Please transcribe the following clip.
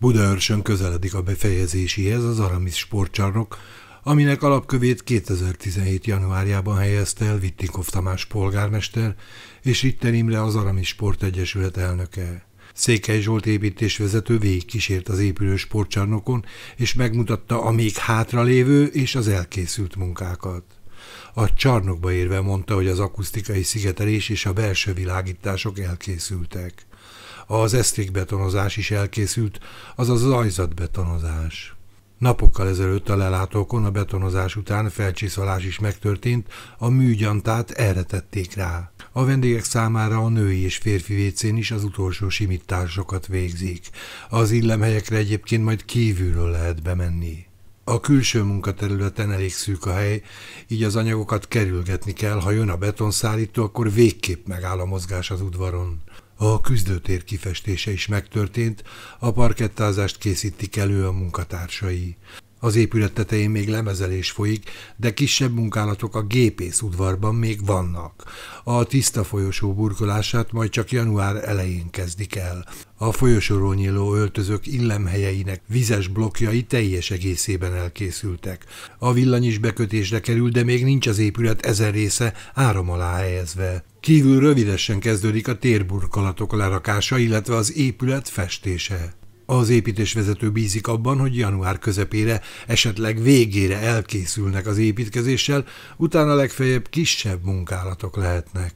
Budaörsön közeledik a befejezéséhez az Aramis sportcsarnok, aminek alapkövét 2017. januárjában helyezte el Vittinkov Tamás polgármester, és Ritter Imre az Aramis Sportegyesület elnöke. Székely Zsolt építésvezető végigkísért az épülő sportcsarnokon, és megmutatta a még hátralévő és az elkészült munkákat. A csarnokba érve mondta, hogy az akusztikai szigetelés és a belső világítások elkészültek az betonozás is elkészült, azaz az ajzatbetonozás. Napokkal ezelőtt a lelátókon a betonozás után felcsiszolás is megtörtént, a műgyantát erre tették rá. A vendégek számára a női és férfi vécén is az utolsó simításokat végzik. Az illemhelyekre egyébként majd kívülről lehet bemenni. A külső munkaterületen elég szűk a hely, így az anyagokat kerülgetni kell, ha jön a betonszállító, akkor végképp megáll a mozgás az udvaron. A küzdőtér kifestése is megtörtént, a parkettázást készítik elő a munkatársai. Az épület tetején még lemezelés folyik, de kisebb munkálatok a gépész udvarban még vannak. A tiszta folyosó burkolását majd csak január elején kezdik el. A folyosóról nyíló öltözök illemhelyeinek vizes blokjai teljes egészében elkészültek. A villany is bekötésre kerül, de még nincs az épület ezer része áram alá helyezve. Kívül rövidesen kezdődik a térburkolatok lerakása, illetve az épület festése. Az építésvezető bízik abban, hogy január közepére, esetleg végére elkészülnek az építkezéssel, utána legfeljebb kisebb munkálatok lehetnek.